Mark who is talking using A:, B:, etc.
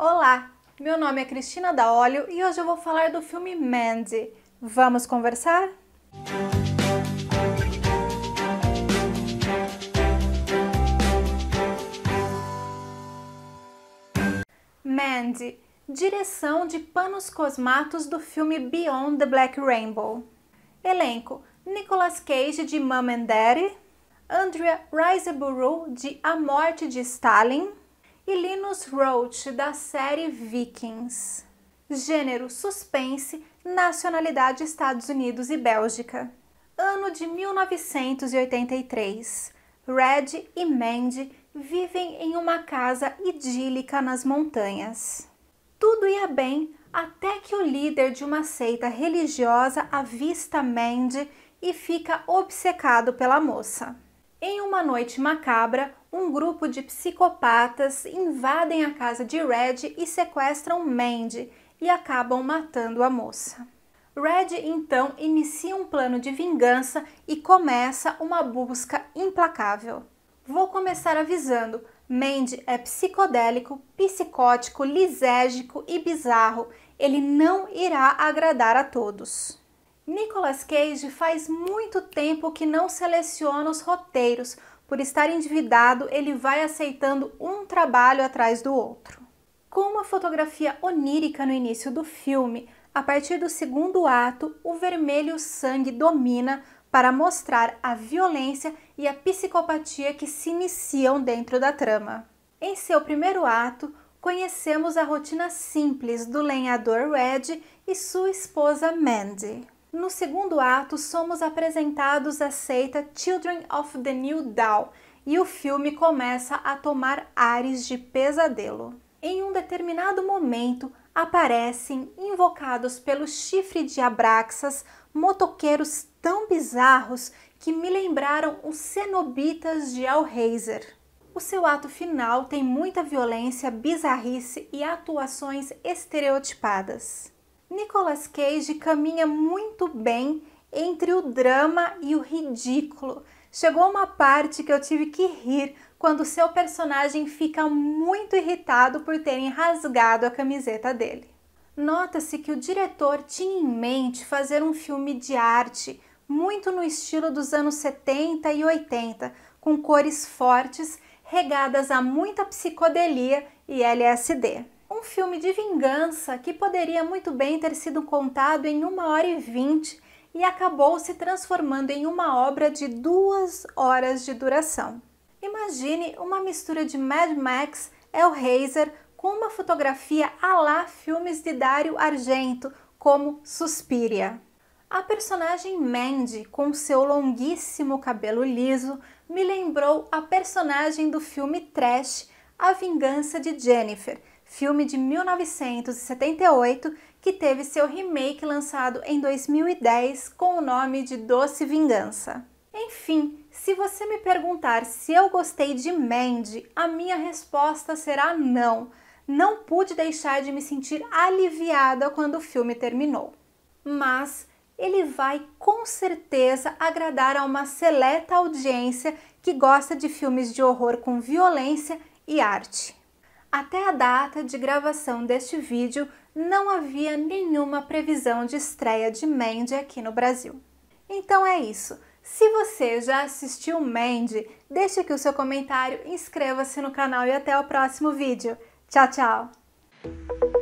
A: Olá, meu nome é Cristina da Óleo e hoje eu vou falar do filme Mandy. Vamos conversar? Mandy, direção de Panos Cosmatos do filme Beyond the Black Rainbow. Elenco: Nicolas Cage de Mom and Daddy, Andrea Riseborough de A Morte de Stalin, e Linus Roach, da série Vikings. Gênero suspense, nacionalidade Estados Unidos e Bélgica. Ano de 1983. Red e Mandy vivem em uma casa idílica nas montanhas. Tudo ia bem até que o líder de uma seita religiosa avista Mandy e fica obcecado pela moça. Em uma noite macabra, um grupo de psicopatas invadem a casa de Red e sequestram Mandy e acabam matando a moça. Red então inicia um plano de vingança e começa uma busca implacável. Vou começar avisando: Mandy é psicodélico, psicótico, lisérgico e bizarro. Ele não irá agradar a todos. Nicolas Cage faz muito tempo que não seleciona os roteiros, por estar endividado, ele vai aceitando um trabalho atrás do outro. Com uma fotografia onírica no início do filme, a partir do segundo ato, o vermelho sangue domina para mostrar a violência e a psicopatia que se iniciam dentro da trama. Em seu primeiro ato, conhecemos a rotina simples do lenhador Red e sua esposa Mandy. No segundo ato, somos apresentados à seita Children of the New Dawn e o filme começa a tomar ares de pesadelo. Em um determinado momento, aparecem, invocados pelo chifre de Abraxas, motoqueiros tão bizarros que me lembraram os cenobitas de Hellraiser. O seu ato final tem muita violência, bizarrice e atuações estereotipadas. Nicolas Cage caminha muito bem entre o drama e o ridículo. Chegou uma parte que eu tive que rir quando seu personagem fica muito irritado por terem rasgado a camiseta dele. Nota-se que o diretor tinha em mente fazer um filme de arte muito no estilo dos anos 70 e 80, com cores fortes, regadas a muita psicodelia e LSD um filme de vingança que poderia muito bem ter sido contado em uma hora e vinte e acabou se transformando em uma obra de duas horas de duração. Imagine uma mistura de Mad Max, Hellraiser com uma fotografia a lá filmes de Dario Argento, como Suspiria. A personagem Mandy, com seu longuíssimo cabelo liso, me lembrou a personagem do filme trash A Vingança de Jennifer, filme de 1978 que teve seu remake lançado em 2010 com o nome de Doce Vingança. Enfim, se você me perguntar se eu gostei de Mandy, a minha resposta será não. Não pude deixar de me sentir aliviada quando o filme terminou. Mas ele vai com certeza agradar a uma seleta audiência que gosta de filmes de horror com violência e arte. Até a data de gravação deste vídeo, não havia nenhuma previsão de estreia de Mandy aqui no Brasil. Então é isso. Se você já assistiu Mandy, deixe aqui o seu comentário, inscreva-se no canal e até o próximo vídeo. Tchau, tchau!